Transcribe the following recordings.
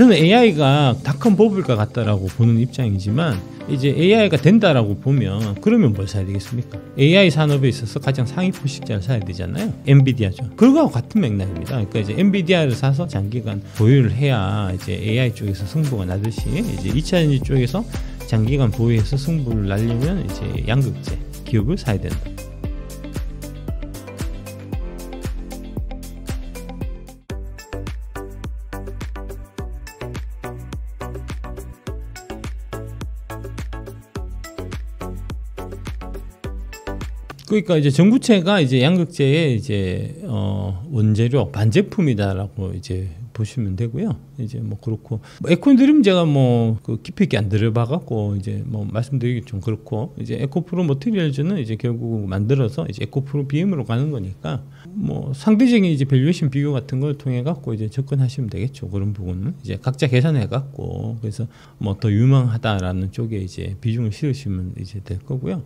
저는 AI가 닷컴 버블과 같다라고 보는 입장이지만 이제 AI가 된다라고 보면 그러면 뭘 사야 되겠습니까? AI 산업에 있어서 가장 상위 포식자를 사야 되잖아요. 엔비디아죠. 그거하 같은 맥락입니다. 그러니까 이제 엔비디아를 사서 장기간 보유를 해야 이제 AI 쪽에서 승부가 나듯이 이제 2차전지 쪽에서 장기간 보유해서 승부를 날리면 이제 양극재 기업을 사야 된다. 그러니까 이제 전구체가 이제 양극재의 이제 어 원재료 반제품이다라고 이제 보시면 되고요. 이제 뭐 그렇고 뭐 에코드림 제가 뭐 그 깊이 있게 안 들어봐갖고 이제 뭐 말씀드리기 좀 그렇고 이제 에코프로 모티리얼즈는 이제 결국 만들어서 이제 에코프로 비엠으로 가는 거니까 뭐 상대적인 이제 밸류에이션 비교 같은 걸 통해 갖고 이제 접근하시면 되겠죠. 그런 부분은 이제 각자 계산해 갖고 그래서 뭐 더 유망하다라는 쪽에 이제 비중을 실으시면 이제 될 거고요.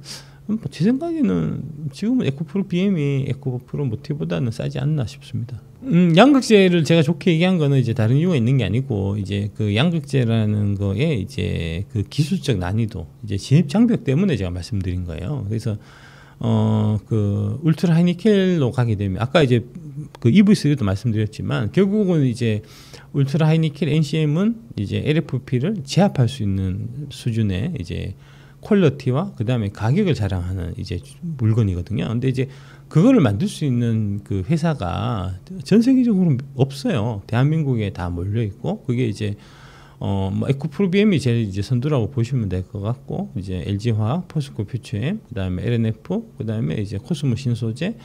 음, 뭐 제 생각에는 지금은 에코프로 BM이 e 에코프로 모티보다는 뭐 싸지 않나 싶습니다. 음, 양극재를 제가 좋게 얘기한 거는 이제 다른 이유가 있는 게 아니고 이제 그 양극재라는 거에 이제 그 기술적 난이도 이제 진입 장벽 때문에 제가 말씀드린 거예요. 그래서 어 그 울트라 하이니켈로 가게 되면 아까 이제 그 EV 시리도 말씀드렸지만 결국은 이제 울트라 하이니켈 NCM은 이제 LFP를 제압할 수 있는 수준의 이제 퀄리티와 그다음에 가격을 자랑하는 이제 물건이거든요. 근데 이제 그거를 만들 수 있는 그 회사가 전 세계적으로 없어요. 대한민국에 다 몰려 있고 그게 이제 어, 뭐 에코프로비엠이 제일 이제 선두라고 보시면 될 것 같고 이제 LG화학, 포스코 퓨처엠, 그다음에 LNF, 그다음에 이제 코스모 신소재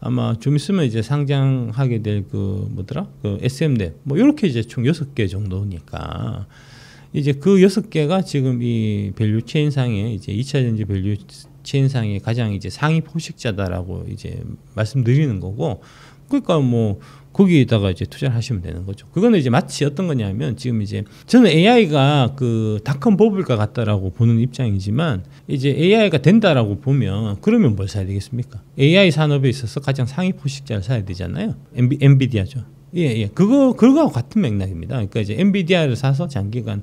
아마 좀 있으면 이제 상장하게 될 그 뭐더라? 그 SM랩 뭐요렇게 이제 총 여섯 개 정도니까 이제 그 여섯 개가 지금 이 밸류 체인 상에 이제 2차 전지 밸류 체인 상에 가장 이제 상위 포식자다라고 이제 말씀드리는 거고 그러니까 뭐 거기에다가 이제 투자를 하시면 되는 거죠. 그거는 이제 마치 어떤 거냐면 지금 이제 저는 AI가 그 닷컴 버블과 같다라고 보는 입장이지만 이제 AI가 된다라고 보면 그러면 뭘 사야 되겠습니까? AI 산업에 있어서 가장 상위 포식자를 사야 되잖아요. 엔비, 엔비디아죠. 예, 예. 그거 그거와 같은 맥락입니다. 그러니까 이제 엔비디아를 사서 장기간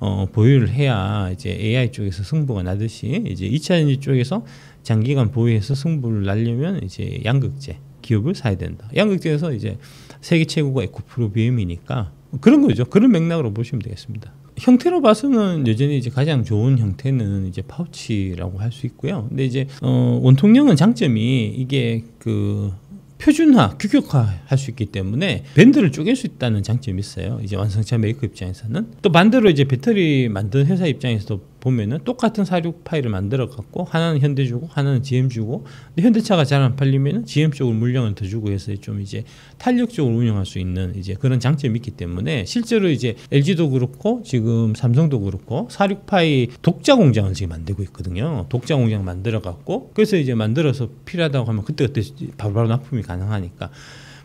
어, 보유를 해야 이제 AI 쪽에서 승부가 나듯이 이제 2차 전지 쪽에서 장기간 보유해서 승부를 날려면 이제 양극재 기업을 사야 된다. 양극재에서 이제 세계 최고가 에코프로 비엠이니까 그런 거죠. 그런 맥락으로 보시면 되겠습니다. 형태로 봐서는 여전히 이제 가장 좋은 형태는 이제 파우치라고 할 수 있고요. 근데 이제 어, 원통형은 장점이 이게 그 표준화, 규격화할 수 있기 때문에 밴드를 쪼갤 수 있다는 장점이 있어요. 이제 완성차 메이커 입장에서는 또 반대로 이제 배터리 만든 회사 입장에서도 보면은 똑같은 사륙 파일을 만들어 갖고 하나는 현대 주고 하나는 GM 주고 근데 현대차가 잘 안 팔리면은 GM 쪽으로 물량을 더 주고 해서 좀 이제 탄력적으로 운영할 수 있는 이제 그런 장점이 있기 때문에 실제로 이제 LG도 그렇고 지금 삼성도 그렇고 사륙 파일 독자 공장을 지금 만들고 있거든요. 독자 공장 만들어 갖고 그래서 이제 만들어서 필요하다고 하면 그때 그때 바로바로 납품이 가능하니까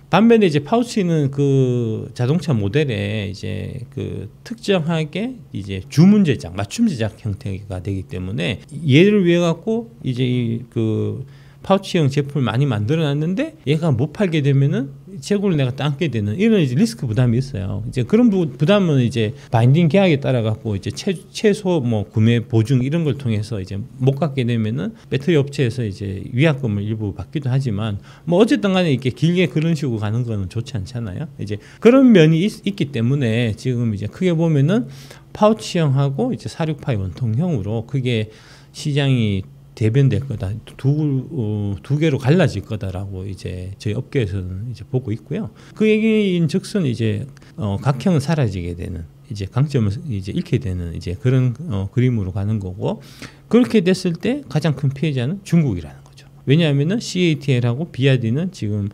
반면에 이제 파우치는 그 자동차 모델에 이제 그 특정하게 이제 주문 제작, 맞춤 제작 형태가 되기 때문에 얘를 위해 갖고 이제 이그 파우치형 제품을 많이 만들어 놨는데 얘가 못 팔게 되면은 재고를 내가 담게 되는 이런 이제 리스크 부담이 있어요. 이제 그런 부, 부담은 이제 바인딩 계약에 따라 갖고 이제 최, 최소 뭐 구매 보증 이런 걸 통해서 이제 못 갖게 되면은 배터리 업체에서 이제 위약금을 일부 받기도 하지만 뭐 어쨌든 간에 이렇게 길게 그런 식으로 가는 거는 좋지 않잖아요. 이제 그런 면이 있, 있기 때문에 지금 이제 크게 보면은 파우치형하고 이제 468 원통형으로 그게 시장이 대변될 거다. 두, 어, 두 개로 갈라질 거다라고 이제 저희 업계에서는 이제 보고 있고요. 그 얘기인 즉슨 이제 어, 각형은 사라지게 되는 이제 강점을 이제 잃게 되는 이제 그런 어, 그림으로 가는 거고 그렇게 됐을 때 가장 큰 피해자는 중국이라는 거죠. 왜냐하면 CATL하고 BRD는 지금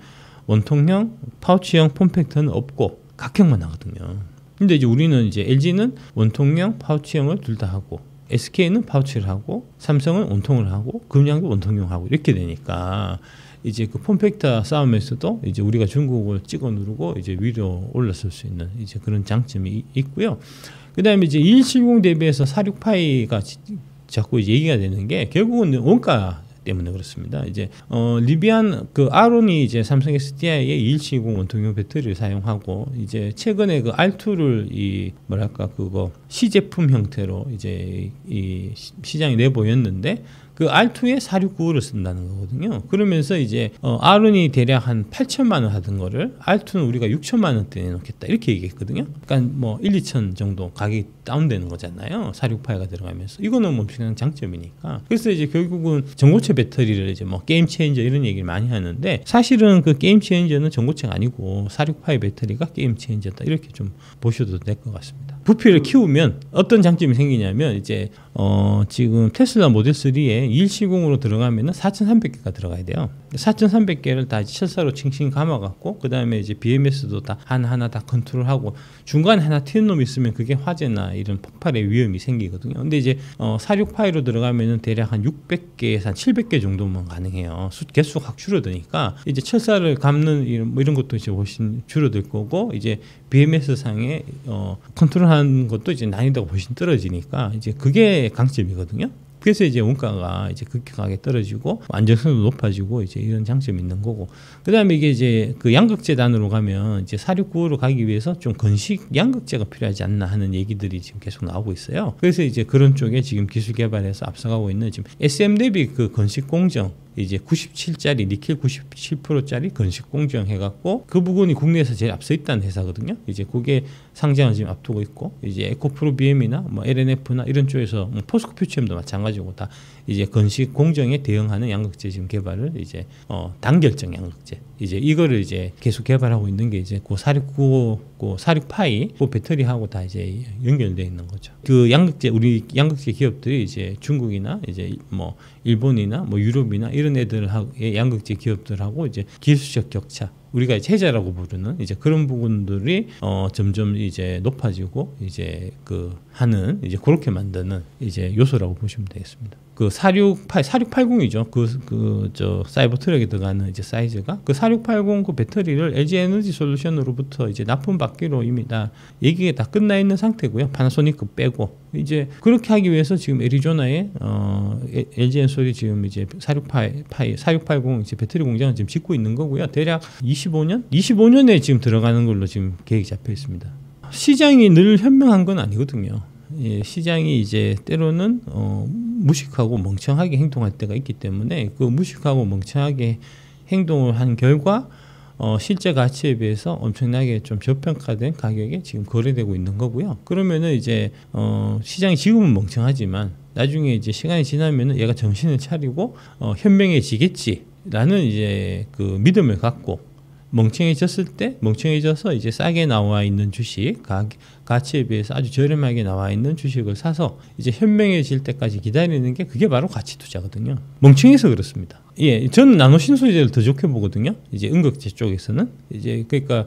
원통형, 파우치형 폼팩터는 없고 각형만 하거든요. 근데 이제 우리는 이제 LG는 원통형, 파우치형을 둘 다 하고 SK는 파우치를 하고 삼성은 온통을 하고 금양도 온통용 하고 이렇게 되니까 이제 그 폼팩터 싸움에서도 이제 우리가 중국을 찍어 누르고 이제 위로 올랐을 수 있는 이제 그런 장점이 있고요. 그다음에 이제 170 대비해서 468가 자꾸 얘기가 되는 게 결국은 원가 때문에 그렇습니다. 이제 어, 리비안 그 아론이 이제 삼성 SDI의 2170 원통형 배터리를 사용하고 이제 최근에 그 R2를 이 뭐랄까 그거 시제품 형태로 이제 이 시장에 내보였는데 그 R2에 469를 쓴다는 거거든요. 그러면서 이제 어, R1이 대략 한 8천만 원 하던 거를 R2는 우리가 6천만 원대 내놓겠다 이렇게 얘기했거든요. 그러니까 뭐 1, 2천 정도 가격이 다운되는 거잖아요. 468가 들어가면서 이거는 뭐 그냥 장점이니까. 그래서 이제 결국은 전고체 배터리를 이제 뭐 게임 체인저 이런 얘기를 많이 하는데 사실은 그 게임 체인저는 전고체가 아니고 468 배터리가 게임 체인저다 이렇게 좀 보셔도 될 것 같습니다. 부피를 키우면 어떤 장점이 생기냐면 이제 어 지금 테슬라 모델 3에 일시공으로 들어가면은 4,300개가 들어가야 돼요. 4,300개를 다철사로 칭칭 감아 갖고 그다음에 이제 BMS도 다 하나하나 다 컨트롤하고 중간에 하나 튀는 놈이 있으면 그게 화재나 이런 폭발의 위험이 생기거든요. 근데 이제 어 468로 들어가면은 대략 한 600개에서 한 700개 정도만 가능해요. 수, 개수 가확 줄어드니까 이제 철사를 감는 이런, 뭐 이런 것도 이제 훨씬 줄어들 거고 이제 BMS 상에 어 컨트롤 공급하 것도 이제 난이도가 훨씬 떨어지니까 이제 그게 강점이거든요. 그래서 이제 원가가 이제 급격하게 떨어지고 안정성도 높아지고 이제 이런 장점이 있는 거고 그다음에 이게 이제 그 양극재단으로 가면 이제 사륙구로 가기 위해서 좀 건식 양극재가 필요하지 않나 하는 얘기들이 지금 계속 나오고 있어요. 그래서 이제 그런 쪽에 지금 기술 개발해서 앞서가고 있는 지금 SM 대비 그 건식 공정 이제 97짜리 니켈 97%짜리 건식 공정 해갖고 그 부분이 국내에서 제일 앞서 있다는 회사거든요. 이제 그게 상장을 지금 앞두고 있고 이제 에코프로비엠이나 뭐 LNF나 이런 쪽에서 뭐 포스코 퓨처엠도 마찬가지고 다 이제 건식 공정에 대응하는 양극재 지금 개발을 이제 어 단결정 양극재 이제 이거를 이제 계속 개발하고 있는 게 이제 고 사륙구 고 사륙파이 고 배터리하고 다 이제 연결되어 있는 거죠. 그 양극재 우리 양극재 기업들이 이제 중국이나 이제 뭐 일본이나 뭐 유럽이나 이런 애들하고 예, 양극재 기업들하고 이제 기술적 격차 우리가 체제라고 부르는 이제 그런 부분들이 어 점점 이제 높아지고 이제 그 하는 이제 그렇게 만드는 이제 요소라고 보시면 되겠습니다. 그 468, 4680이죠. 그, 그, 저, 사이버 트럭에 들어가는 이제 사이즈가. 그4680그 그 배터리를 LG 에너지 솔루션으로부터 이제 납품받기로 이미 다 얘기가 다 끝나 있는 상태고요. 파나소닉 그 빼고. 이제 그렇게 하기 위해서 지금 애리조나에, 어, LG 엔솔이 지금 이제 4680, 4680 이제 배터리 공장을 지금 짓고 있는 거고요. 대략 25년? 25년에 지금 들어가는 걸로 지금 계획이 잡혀 있습니다. 시장이 늘 현명한 건 아니거든요. 예, 시장이 이제 때로는, 어, 무식하고 멍청하게 행동할 때가 있기 때문에 그 무식하고 멍청하게 행동을 한 결과 어, 실제 가치에 비해서 엄청나게 좀 저평가된 가격에 지금 거래되고 있는 거고요. 그러면은 이제 어, 시장이 지금은 멍청하지만 나중에 이제 시간이 지나면은 얘가 정신을 차리고 어, 현명해지겠지라는 이제 그 믿음을 갖고 멍청해졌을 때 멍청해져서 이제 싸게 나와 있는 주식 가격 가치에 비해서 아주 저렴하게 나와 있는 주식을 사서 이제 현명해질 때까지 기다리는 게 그게 바로 가치 투자거든요. 멍청해서 그렇습니다. 예, 저는 나노 신소재를 더 좋게 보거든요. 이제 응극제 쪽에서는 이제 그러니까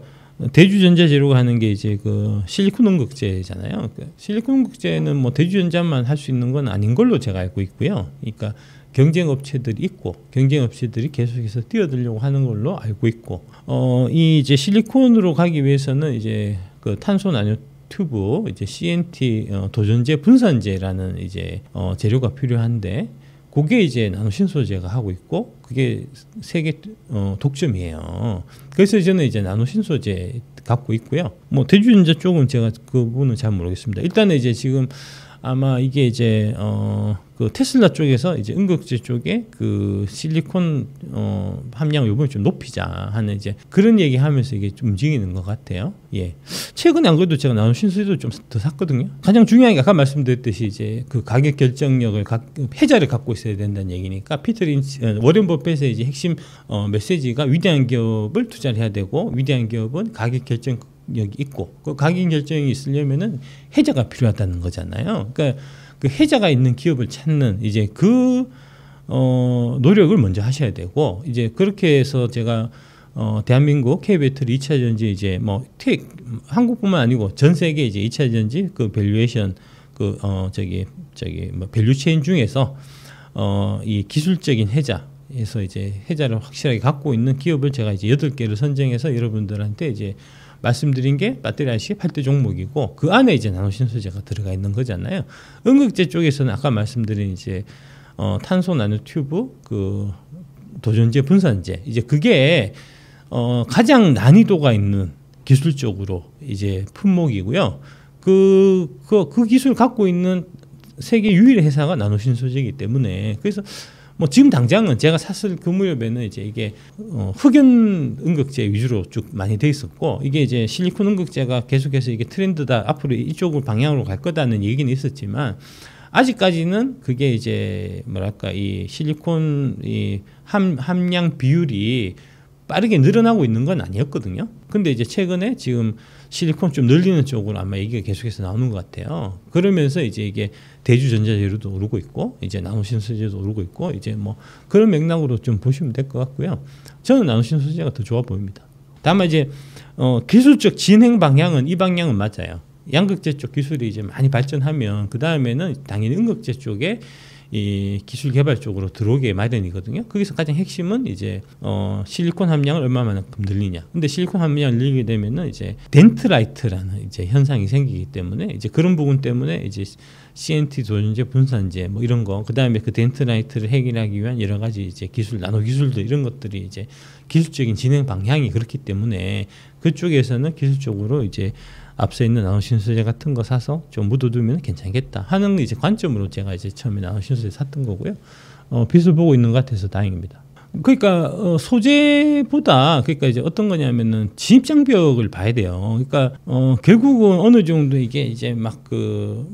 대주전자재료가 하는 게 이제 그 실리콘 응극제잖아요. 그 실리콘 응극제는 뭐 대주전자만 할 수 있는 건 아닌 걸로 제가 알고 있고요. 그러니까 경쟁 업체들이 있고 경쟁 업체들이 계속해서 뛰어들려고 하는 걸로 알고 있고 어이 이제 실리콘으로 가기 위해서는 이제 그 탄소 나노 튜브 이제 CNT 어, 도전제분산제라는 이제 어, 재료가 필요한데 그게 이제 나노신소재가 하고 있고 그게 세계 어, 독점이에요. 그래서 저는 이제 나노신소재 갖고 있고요. 뭐 대주전자 쪽은 제가 그 부분은 잘 모르겠습니다. 일단은 이제 지금 아마 이게 이제 어그 테슬라 쪽에서 이제 응급제 쪽에 그 실리콘 어함량 요번에 좀 높이자 하는 이제 그런 얘기 하면서 이게 좀 움직이는 것 같아요. 예. 최근에 안 그래도 제가 나온 신수도 좀 더 샀거든요. 가장 중요한 게 아까 말씀드렸듯이 이제 그 가격 결정력을 가, 해자를 갖고 있어야 된다는 얘기니까 피터 린치 어, 워렌 버핏의 이제 핵심 어 메시지가 위대한 기업을 투자를 해야 되고 위대한 기업은 가격 결정 여기 있고 그 가격 결정이 있으려면은 해자가 필요하다는 거잖아요. 그러니까 그 해자가 있는 기업을 찾는 이제 그 어, 노력을 먼저 하셔야 되고 이제 그렇게 해서 제가 어, 대한민국 K 배터리 이차 전지 이제 뭐 택, 한국뿐만 아니고 전 세계 이제 이차 전지 그 밸류에이션 그 어, 저기 저기 뭐 밸류 체인 중에서 어, 이 기술적인 해자 해서 이제 해자를 확실하게 갖고 있는 기업을 제가 이제 여덟 개를 선정해서 여러분들한테 이제 말씀드린 게배터리아시 8대 종목이고 그 안에 이제 나노신소재가 들어가 있는 거잖아요. 응극제 쪽에서는 아까 말씀드린 이제 어, 탄소 나노 튜브 그 도전제 분산제 이제 그게 어, 가장 난이도가 있는 기술적으로 이제 품목이고요. 그, 그, 그 기술 갖고 있는 세계 유일 회사가 나노신소재이기 때문에 그래서 뭐 지금 당장은 제가 샀을 그 무렵에는 이제 이게 어, 흑연 응극제 위주로 쭉 많이 돼 있었고 이게 이제 실리콘 응극제가 계속해서 이게 트렌드다 앞으로 이쪽을 방향으로 갈 거다는 얘기는 있었지만 아직까지는 그게 이제 뭐랄까 이 실리콘 이 함, 함량 비율이 빠르게 늘어나고 있는 건 아니었거든요. 근데 이제 최근에 지금 실리콘 좀 늘리는 쪽으로 아마 얘기가 계속해서 나오는 것 같아요. 그러면서 이제 이게 대주전자재료도 오르고 있고 이제 나노신 소재도 오르고 있고 이제 뭐 그런 맥락으로 좀 보시면 될 것 같고요. 저는 나노신 소재가 더 좋아 보입니다. 다만 이제 어, 기술적 진행 방향은 이 방향은 맞아요. 양극재 쪽 기술이 이제 많이 발전하면 그 다음에는 당연히 음극재 쪽에 이 기술 개발 쪽으로 들어오게 마련이거든요. 거기서 가장 핵심은 이제 어 실리콘 함량을 얼마만큼 늘리냐. 근데 실리콘 함량을 늘리게 되면은 이제 덴트라이트라는 이제 현상이 생기기 때문에 이제 그런 부분 때문에 이제 CNT 도전제 분산제 뭐 이런 거 그다음에 그 덴트라이트를 해결하기 위한 여러 가지 이제 기술 나노 기술들 이런 것들이 이제 기술적인 진행 방향이 그렇기 때문에 그쪽에서는 기술적으로 이제 앞서 있는 나노신 소재 같은 거 사서 좀 묻어두면 괜찮겠다 하는 이제 관점으로 제가 이제 처음에 나노신 소재 샀던 거고요. 어, 빛을 보고 있는 것 같아서 다행입니다. 그러니까 어, 소재보다 그러니까 이제 어떤 거냐면은 진입 장벽을 봐야 돼요. 그러니까 어, 결국은 어느 정도 이게 이제 막 그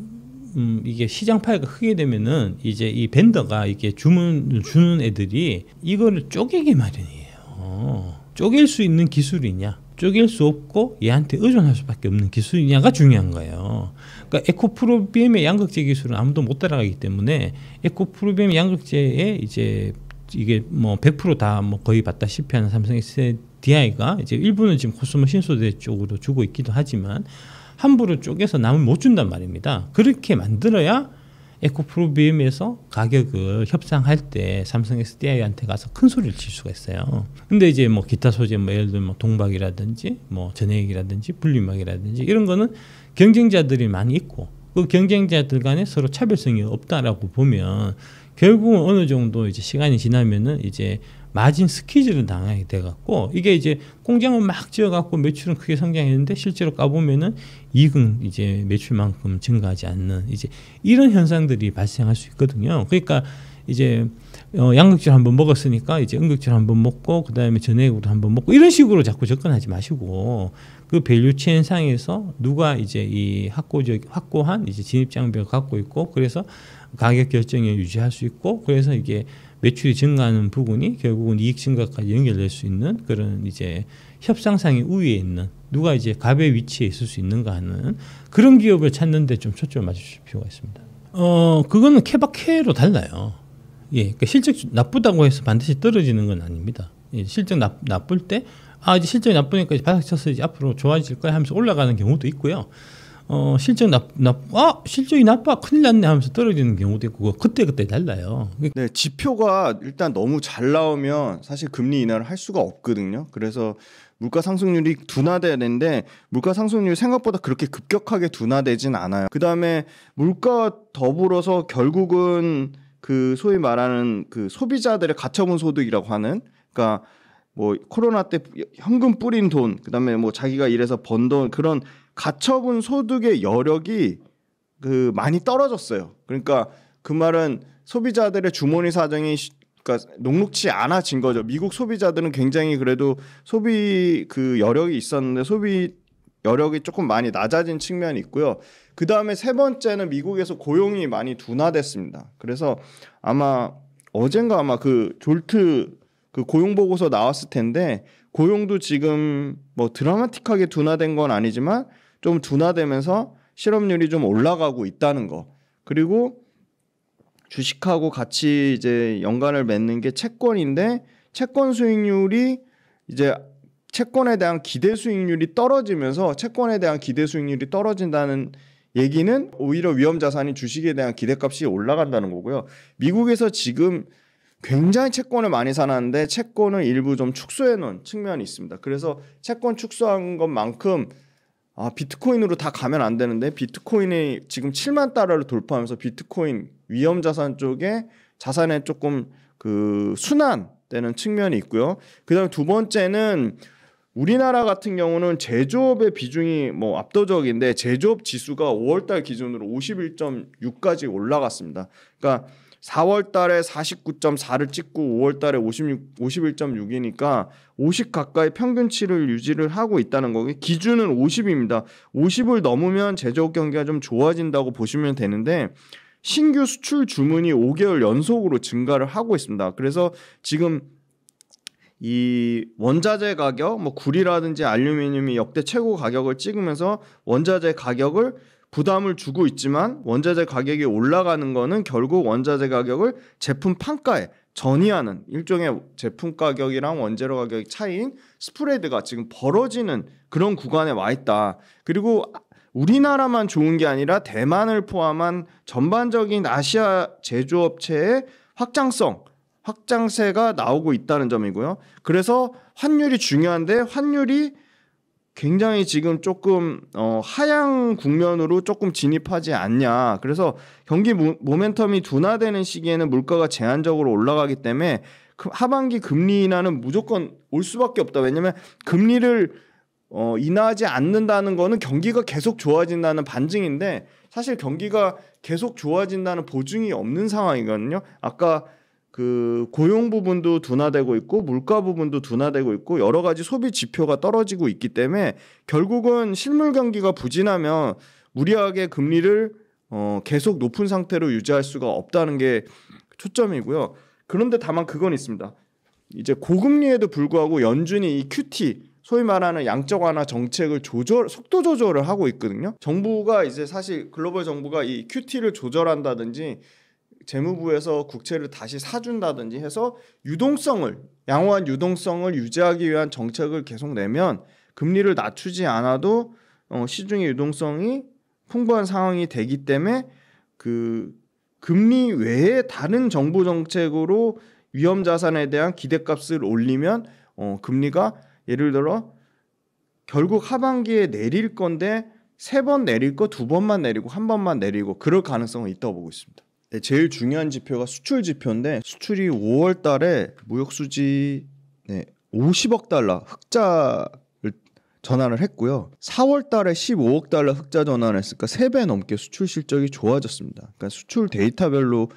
음, 이게 시장 파이가 크게 되면은 이제 이 벤더가 이게 렇 주문 을 주는 애들이 이거를 쪼개게 마련이에요. 쪼갤 수 있는 기술이냐 쪼갤 수 없고 얘한테 의존할 수밖에 없는 기술이냐가 중요한 거예요. 그러니까 에코프로비엠의 양극재 기술은 아무도 못 따라가기 때문에 에코프로비엠 양극재에 이제 이게 뭐 100%다 뭐 거의 봤다시피 하는 삼성 SDI가 이제 일부는 지금 코스모 신소재 쪽으로 주고 있기도 하지만 함부로 쪼개서 남을 못 준단 말입니다. 그렇게 만들어야 에코프로 BM에서 가격을 협상할 때 삼성 SDI한테 가서 큰 소리를 칠 수가 있어요. 근데 이제 뭐 기타 소재 뭐 예를 들면 뭐 동박이라든지 뭐 전해액이라든지 분리막이라든지 이런 거는 경쟁자들이 많이 있고 그 경쟁자들 간에 서로 차별성이 없다라고 보면 결국은 어느 정도 이제 시간이 지나면은 이제 마진 스퀴즈를 당하게 돼갖고 이게 이제 공장을 막 지어갖고 매출은 크게 성장했는데 실제로 까보면은 이익은 이제 매출만큼 증가하지 않는 이제 이런 현상들이 발생할 수 있거든요. 그러니까 이제 어, 양극질 한번 먹었으니까 이제 음극질 한번 먹고 그 다음에 전액으로 한번 먹고 이런 식으로 자꾸 접근하지 마시고 그 밸류체인 상에서 누가 이제 이 확고적 확고한 이제 진입 장벽을 갖고 있고 그래서 가격 결정에 유지할 수 있고 그래서 이게 매출이 증가하는 부분이 결국은 이익 증가까지 연결될 수 있는 그런 이제 협상상의 우위에 있는 누가 이제 갑의 위치에 있을 수 있는가 하는 그런 기업을 찾는데 좀 초점을 맞추실 필요가 있습니다. 어 그거는 케바케로 달라요. 예, 그러니까 실적 나쁘다고 해서 반드시 떨어지는 건 아닙니다. 예, 실적 나, 나쁠 때아 이제 실적이 나쁘니까 이제 바닥 쳐서 이제 앞으로 좋아질 거야 하면서 올라가는 경우도 있고요. 어, 실적 나, 나, 아, 실적이 나빠, 큰일 났네 하면서 떨어지는 경우도 있고, 그때그때 달라요. 그 네, 지표가 일단 너무 잘 나오면 사실 금리 인하를 할 수가 없거든요. 그래서 물가 상승률이 둔화 되는데, 물가 상승률 이 생각보다 그렇게 급격하게 둔화되진 않아요. 그 다음에 물가 더불어서 결국은 그 소위 말하는 그 소비자들의 가처분 소득이라고 하는, 그러니까 뭐 코로나 때 현금 뿌린 돈, 그 다음에 뭐 자기가 일해서 번 돈, 그런 가처분 소득의 여력이 그 많이 떨어졌어요. 그러니까 그 말은 소비자들의 주머니 사정이 그니까 녹록치 않아진 거죠. 미국 소비자들은 굉장히 그래도 소비 그 여력이 있었는데 소비 여력이 조금 많이 낮아진 측면이 있고요. 그 다음에 세 번째는 미국에서 고용이 많이 둔화됐습니다. 그래서 아마 어젠가 아마 그 졸트 그 고용 보고서 나왔을 텐데 고용도 지금 뭐 드라마틱하게 둔화된 건 아니지만 좀 둔화되면서 실업률이 좀 올라가고 있다는 거. 그리고 주식하고 같이 이제 연관을 맺는 게 채권인데 채권 수익률이 이제 채권에 대한 기대 수익률이 떨어지면서 채권에 대한 기대 수익률이 떨어진다는 얘기는 오히려 위험 자산인 주식에 대한 기대값이 올라간다는 거고요. 미국에서 지금 굉장히 채권을 많이 사놨는데 채권을 일부 좀 축소해 놓은 측면이 있습니다. 그래서 채권 축소한 것만큼 아 비트코인으로 다 가면 안 되는데 비트코인이 지금 7만 달러를 돌파하면서 비트코인 위험 자산 쪽에 자산에 조금 그 순환되는 측면이 있고요. 그다음 두 번째는 우리나라 같은 경우는 제조업의 비중이 뭐 압도적인데 제조업 지수가 5월달 기준으로 51.6까지 올라갔습니다. 그러니까 4월 달에 49.4를 찍고 5월 달에 56, 51.6이니까 50 가까이 평균치를 유지를 하고 있다는 거고 기준은 50입니다. 50을 넘으면 제조업 경기가 좀 좋아진다고 보시면 되는데 신규 수출 주문이 5개월 연속으로 증가를 하고 있습니다. 그래서 지금 이 원자재 가격 뭐 구리라든지 알루미늄이 역대 최고 가격을 찍으면서 원자재 가격을 부담을 주고 있지만 원자재 가격이 올라가는 거는 결국 원자재 가격을 제품 판가에 전이하는 일종의 제품 가격이랑 원재료 가격의 차이인 스프레드가 지금 벌어지는 그런 구간에 와 있다. 그리고 우리나라만 좋은 게 아니라 대만을 포함한 전반적인 아시아 제조업체의 확장성, 확장세가 나오고 있다는 점이고요. 그래서 환율이 중요한데 환율이 굉장히 지금 조금 어, 하향 국면으로 조금 진입하지 않냐. 그래서 경기 모, 멘텀이 둔화되는 시기에는 물가가 제한적으로 올라가기 때문에 그 하반기 금리 인하는 무조건 올 수밖에 없다. 왜냐면 하 금리를 어, 인하하지 않는다는 거는 경기가 계속 좋아진다는 반증인데 사실 경기가 계속 좋아진다는 보증이 없는 상황이거든요. 아까 그 고용 부분도 둔화되고 있고 물가 부분도 둔화되고 있고 여러 가지 소비 지표가 떨어지고 있기 때문에 결국은 실물 경기가 부진하면 무리하게 금리를 어 계속 높은 상태로 유지할 수가 없다는 게 초점이고요. 그런데 다만 그건 있습니다. 이제 고금리에도 불구하고 연준이 이 QT 소위 말하는 양적 완화 정책을 조절 속도 조절을 하고 있거든요. 정부가 이제 사실 글로벌 정부가 이 QT를 조절한다든지 재무부에서 국채를 다시 사준다든지 해서 유동성을 양호한 유동성을 유지하기 위한 정책을 계속 내면 금리를 낮추지 않아도 어, 시중의 유동성이 풍부한 상황이 되기 때문에 그 금리 외에 다른 정부 정책으로 위험 자산에 대한 기대값을 올리면 어, 금리가 예를 들어 결국 하반기에 내릴 건데 세 번 내릴 거 두 번만 내리고 한 번만 내리고 그럴 가능성은 있다고 보고 있습니다. 네, 제일 중요한 지표가 수출 지표인데 수출이 5월 달에 무역 수지 네, 50억 달러 흑자를 전환을 했고요. 4월 달에 15억 달러 흑자 전환을 했으니까 3배 넘게 수출 실적이 좋아졌습니다. 그러니까 수출 데이터별로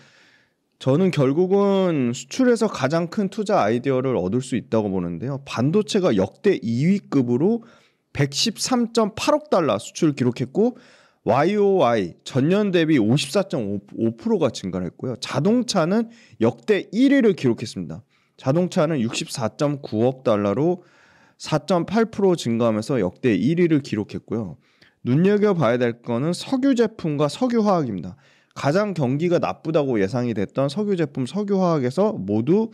저는 결국은 수출에서 가장 큰 투자 아이디어를 얻을 수 있다고 보는데요. 반도체가 역대 2위급으로 113.8억 달러 수출 기록했고 YOY 전년 대비 54.5%가 증가했고요. 를 자동차는 역대 1위를 기록했습니다. 자동차는 64.9억 달러로 4.8% 증가하면서 역대 1위를 기록했고요. 눈여겨봐야 될 거는 석유 제품과 석유화학입니다. 가장 경기가 나쁘다고 예상이 됐던 석유 제품, 석유화학에서 모두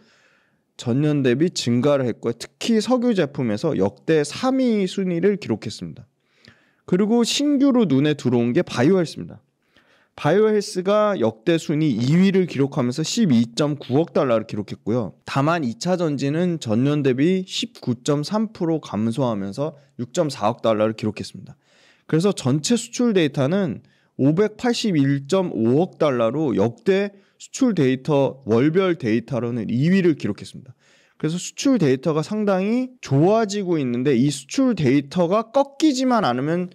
전년 대비 증가를 했고요. 특히 석유 제품에서 역대 3위 순위를 기록했습니다. 그리고 신규로 눈에 들어온 게 바이오헬스입니다. 바이오헬스가 역대 순위 2위를 기록하면서 12.9억 달러를 기록했고요. 다만 2차 전지는 전년 대비 19.3% 감소하면서 6.4억 달러를 기록했습니다. 그래서 전체 수출 데이터는 581.5억 달러로 역대 수출 데이터 월별 데이터로는 2위를 기록했습니다. 그래서 수출 데이터가 상당히 좋아지고 있는데 이 수출 데이터가 꺾이지만 않으면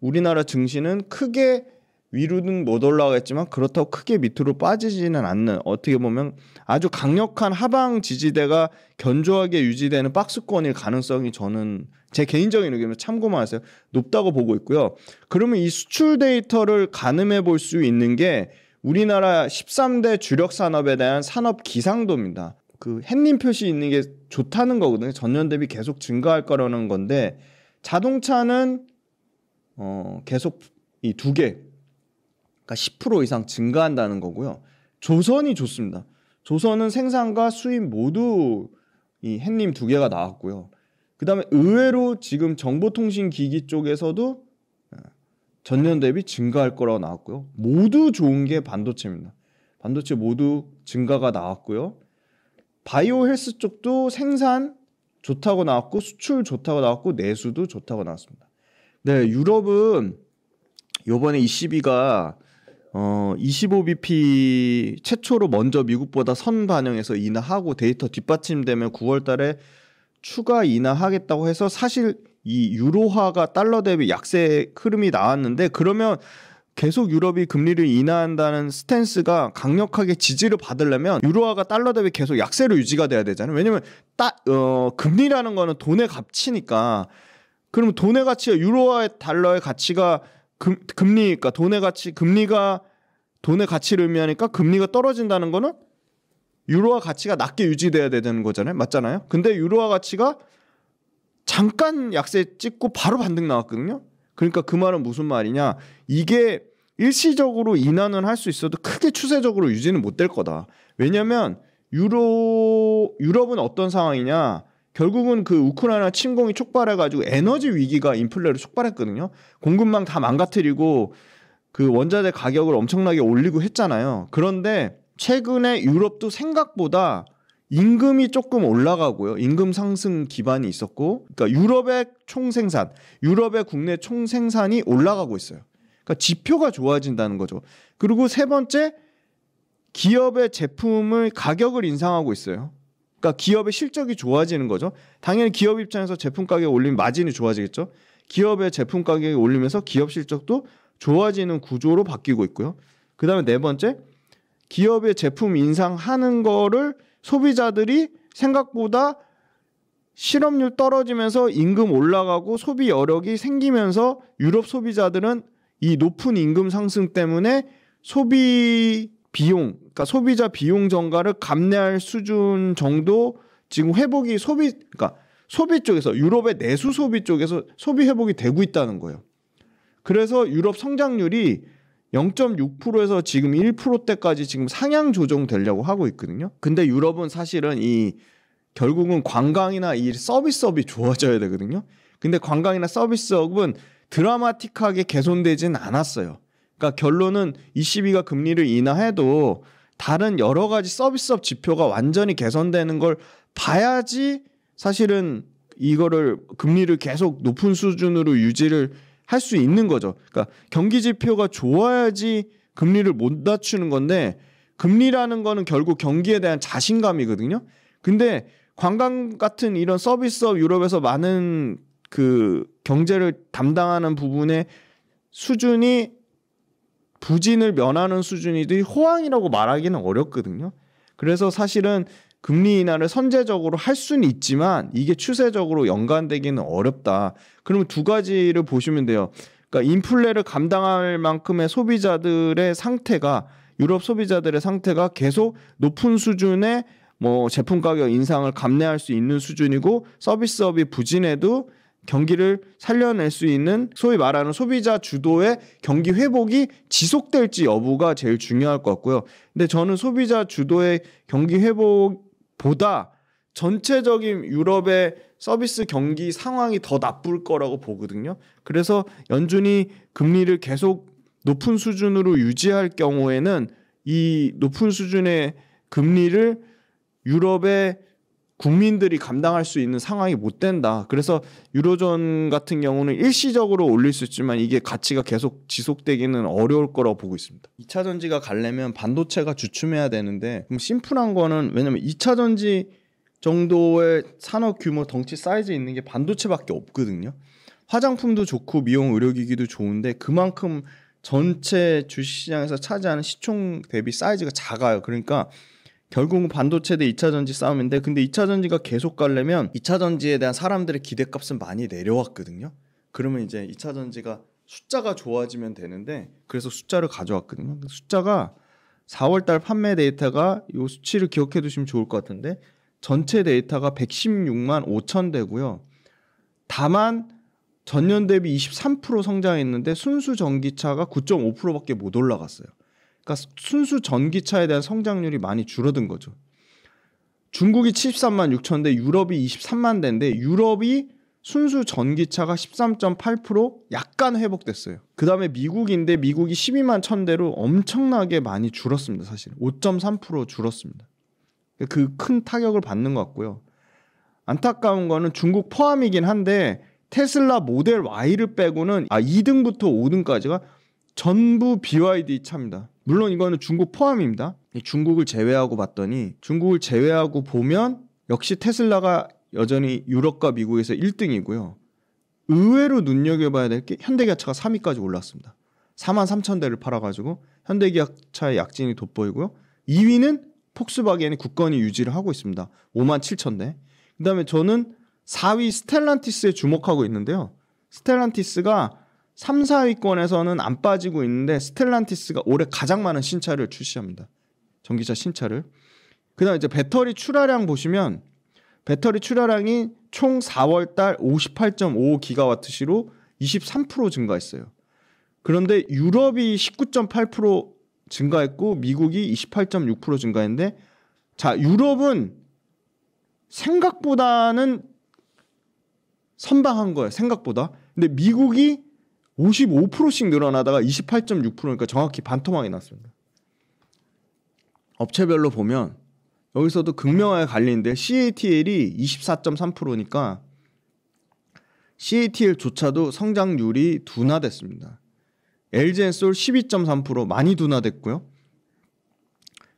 우리나라 증시는 크게 위로든못 올라가겠지만 그렇다고 크게 밑으로 빠지지는 않는 어떻게 보면 아주 강력한 하방 지지대가 견조하게 유지되는 박스권일 가능성이 저는 제 개인적인 의견을 참고만 하세요. 높다고 보고 있고요. 그러면 이 수출 데이터를 가늠해 볼 수 있는 게 우리나라 13대 주력 산업에 대한 산업 기상도입니다. 그 햇님 표시 있는 게 좋다는 거거든요. 전년 대비 계속 증가할 거라는 건데 자동차는 어 계속 이 두개 그러니까 10% 이상 증가한다는 거고요. 조선이 좋습니다. 조선은 생산과 수입 모두 이 햇님 두 개가 나왔고요. 그다음에 의외로 지금 정보통신기기 쪽에서도 예, 전년 대비 증가할 거라고 나왔고요. 모두 좋은 게 반도체입니다. 반도체 모두 증가가 나왔고요. 바이오 헬스 쪽도 생산 좋다고 나왔고 수출 좋다고 나왔고 내수도 좋다고 나왔습니다. 네, 유럽은 요번에 2 2가어 25BP 최초로 먼저 미국보다 선 반영해서 인하하고 데이터 뒷받침되면 9월 달에 추가 인하하겠다고 해서 사실 이 유로화가 달러 대비 약세 흐름이 나왔는데 그러면 계속 유럽이 금리를 인하한다는 스탠스가 강력하게 지지를 받으려면 유로화가 달러 대비 계속 약세로 유지가 돼야 되잖아요. 왜냐면 따, 어, 금리라는 거는 돈의 가치니까 그러면 돈의 가치가 유로화의 달러의 가치가 금, 금리니까 돈의 가치 금리가 돈의 가치를 의미하니까 금리가 떨어진다는 거는 유로화 가치가 낮게 유지돼야 되는 거잖아요. 맞잖아요. 근데 유로화 가치가 잠깐 약세 찍고 바로 반등 나왔거든요. 그러니까 그 말은 무슨 말이냐? 이게 일시적으로 인하는 할 수 있어도 크게 추세적으로 유지는 못 될 거다. 왜냐면 유로 유럽은 어떤 상황이냐? 결국은 그 우크라이나 침공이 촉발해가지고 에너지 위기가 인플레로 촉발했거든요. 공급망 다 망가뜨리고 그 원자재 가격을 엄청나게 올리고 했잖아요. 그런데 최근에 유럽도 생각보다 임금이 조금 올라가고요. 임금 상승 기반이 있었고, 그러니까 유럽의 총생산, 유럽의 국내 총생산이 올라가고 있어요. 그러니까 지표가 좋아진다는 거죠. 그리고 세 번째 기업의 제품을 가격을 인상하고 있어요. 그러니까 기업의 실적이 좋아지는 거죠. 당연히 기업 입장에서 제품 가격 올리면 마진이 좋아지겠죠. 기업의 제품 가격이 올리면서 기업 실적도 좋아지는 구조로 바뀌고 있고요. 그다음에 네 번째 기업의 제품 인상하는 거를 소비자들이 생각보다 실업률 떨어지면서 임금 올라가고 소비 여력이 생기면서 유럽 소비자들은 이 높은 임금 상승 때문에 소비 비용, 그러니까 소비자 비용 전가를 감내할 수준 정도 지금 회복이 소비, 그러니까 소비 쪽에서 유럽의 내수 소비 쪽에서 소비 회복이 되고 있다는 거예요. 그래서 유럽 성장률이 0.6%에서 지금 1%대까지 지금 상향 조정되려고 하고 있거든요. 근데 유럽은 사실은 이 결국은 관광이나 이 서비스업이 좋아져야 되거든요. 근데 관광이나 서비스업은 드라마틱하게 개선되진 않았어요. 그러니까 결론은 ECB가 금리를 인하해도 다른 여러 가지 서비스업 지표가 완전히 개선되는 걸 봐야지 사실은 이거를 금리를 계속 높은 수준으로 유지를 할 수 있는 거죠. 그러니까 경기 지표가 좋아야지 금리를 못 낮추는 건데 금리라는 거는 결국 경기에 대한 자신감이거든요. 근데 관광 같은 이런 서비스업 유럽에서 많은 그 경제를 담당하는 부분의 수준이 부진을 면하는 수준이든 호황이라고 말하기는 어렵거든요. 그래서 사실은 금리 인하를 선제적으로 할 수는 있지만 이게 추세적으로 연관되기는 어렵다. 그러면 두 가지를 보시면 돼요. 그러니까 인플레를 감당할 만큼의 소비자들의 상태가 유럽 소비자들의 상태가 계속 높은 수준의 뭐 제품 가격 인상을 감내할 수 있는 수준이고 서비스업이 부진해도 경기를 살려낼 수 있는 소위 말하는 소비자 주도의 경기 회복이 지속될지 여부가 제일 중요할 것 같고요. 근데 저는 소비자 주도의 경기 회복보다 전체적인 유럽의 서비스 경기 상황이 더 나쁠 거라고 보거든요. 그래서 연준이 금리를 계속 높은 수준으로 유지할 경우에는 이 높은 수준의 금리를 유럽의 국민들이 감당할 수 있는 상황이 못 된다. 그래서 유로존 같은 경우는 일시적으로 올릴 수 있지만 이게 가치가 계속 지속되기는 어려울 거라고 보고 있습니다. 2차 전지가 갈려면 반도체가 주춤해야 되는데 그럼 뭐 심플한 거는 왜냐면 2차 전지 정도의 산업 규모 덩치 사이즈 있는 게 반도체밖에 없거든요. 화장품도 좋고 미용 의료기기도 좋은데 그만큼 전체 주식시장에서 차지하는 시총 대비 사이즈가 작아요. 그러니까 결국은 반도체 대 2차 전지 싸움인데 근데 2차 전지가 계속 가려면 2차 전지에 대한 사람들의 기대값은 많이 내려왔거든요. 그러면 이제 2차 전지가 숫자가 좋아지면 되는데 그래서 숫자를 가져왔거든요. 숫자가 4월 달 판매 데이터가 이 수치를 기억해 두시면 좋을 것 같은데 전체 데이터가 116만 5천 대고요. 다만 전년 대비 23% 성장했는데 순수 전기차가 9.5%밖에 못 올라갔어요. 그러니까 순수 전기차에 대한 성장률이 많이 줄어든 거죠. 중국이 73만 6천대, 유럽이 23만 대인데 유럽이 순수 전기차가 13.8% 약간 회복됐어요. 그 다음에 미국인데 미국이 12만 1 천대로 엄청나게 많이 줄었습니다. 사실 5.3% 줄었습니다. 그 큰 타격을 받는 것 같고요. 안타까운 거는 중국 포함이긴 한데 테슬라 모델 Y를 빼고는 아 2등부터 5등까지가 전부 BYD 차입니다. 물론 이거는 중국 포함입니다. 중국을 제외하고 봤더니 중국을 제외하고 보면 역시 테슬라가 여전히 유럽과 미국에서 1등이고요. 의외로 눈여겨봐야 될 게 현대기아차가 3위까지 올랐습니다. 4만 3천 대를 팔아가지고 현대기아차의 약진이 돋보이고요. 2위는 폭스바겐이 국건이 유지를 하고 있습니다. 5만 7천 대. 그 다음에 저는 4위 스텔란티스에 주목하고 있는데요. 스텔란티스가 3, 4위권에서는 안 빠지고 있는데 스텔란티스가 올해 가장 많은 신차를 출시합니다. 전기차 신차를. 그다음 이제 배터리 출하량 보시면 배터리 출하량이 총 4월 달58.5 기가와트 시로 23% 증가했어요. 그런데 유럽이 19.8% 증가했고 미국이 28.6% 증가했는데 자, 유럽은 생각보다는 선방한 거예요. 생각보다. 근데 미국이 55%씩 늘어나다가 28.6%니까 그러니까 정확히 반토막이 났습니다. 업체별로 보면 여기서도 극명하게 갈리는데 CATL이 24.3%니까 CATL조차도 성장률이 둔화됐습니다. LG엔솔 12.3% 많이 둔화됐고요.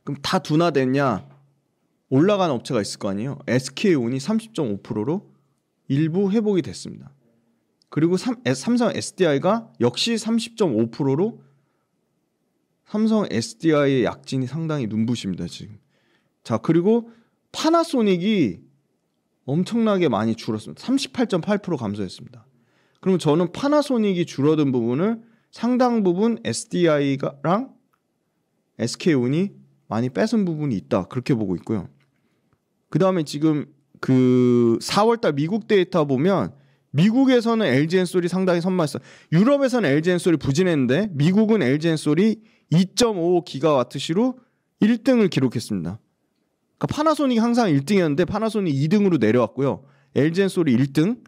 그럼 다 둔화됐냐? 올라간 업체가 있을 거 아니에요. SK온이 30.5%로 일부 회복이 됐습니다. 그리고 삼, 삼성 SDI가 역시 30.5%로 삼성 SDI의 약진이 상당히 눈부십니다 지금. 자 그리고 파나소닉이 엄청나게 많이 줄었습니다. 38.8% 감소했습니다. 그럼 저는 파나소닉이 줄어든 부분을 상당 부분 SDI랑 SK온이 많이 뺏은 부분이 있다 그렇게 보고 있고요. 그 다음에 지금 그 4월달 미국 데이터 보면 미국에서는 LG 엔솔이 상당히 선마했어. 유럽에서는 LG 엔솔이 부진했는데 미국은 LG 엔솔이 2.5 기가와트시로 1등을 기록했습니다. 그러니까 파나소닉이 항상 1등이었는데 파나소닉 2등으로 내려왔고요. LG 엔솔이 1등,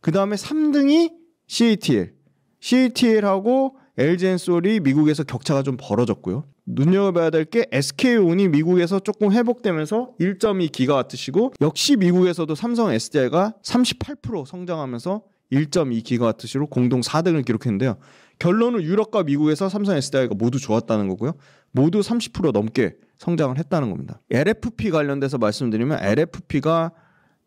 그 다음에 3등이 CATL, CATL하고 LG 앤솔이 미국에서 격차가 좀 벌어졌고요. 눈여겨봐야 될 게 SK온이 미국에서 조금 회복되면서 1.2기가와트시고 역시 미국에서도 삼성 SDI가 38% 성장하면서 1.2기가와트시로 공동 4등을 기록했는데요. 결론은 유럽과 미국에서 삼성 SDI가 모두 좋았다는 거고요. 모두 30% 넘게 성장을 했다는 겁니다. LFP 관련돼서 말씀드리면 LFP가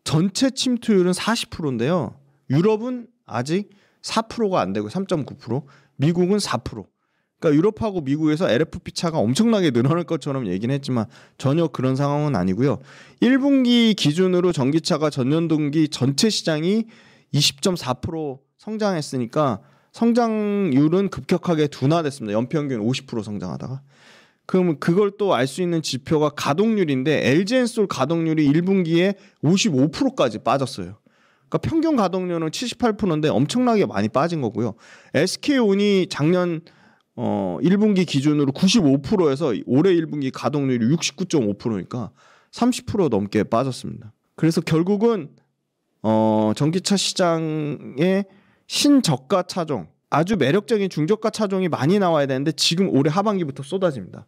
전체 침투율은 40%인데요. 유럽은 아직 4%가 안 되고 3.9%, 미국은 4%. 그러니까 유럽하고 미국에서 LFP 차가 엄청나게 늘어날 것처럼 얘기는 했지만 전혀 그런 상황은 아니고요. 1분기 기준으로 전기차가 전년 동기 전체 시장이 20.4% 성장했으니까 성장률은 급격하게 둔화됐습니다. 연평균 50% 성장하다가. 그러면 그걸 또 알 수 있는 지표가 가동률인데 LG 엔솔 가동률이 1분기에 55%까지 빠졌어요. 그러니까 평균 가동률은 78%인데 엄청나게 많이 빠진 거고요. SK온이 작년 어 1분기 기준으로 95%에서 올해 1분기 가동률이 69.5%니까 30% 넘게 빠졌습니다. 그래서 결국은 어 전기차 시장의 신저가 차종 아주 매력적인 중저가 차종이 많이 나와야 되는데 지금 올해 하반기부터 쏟아집니다.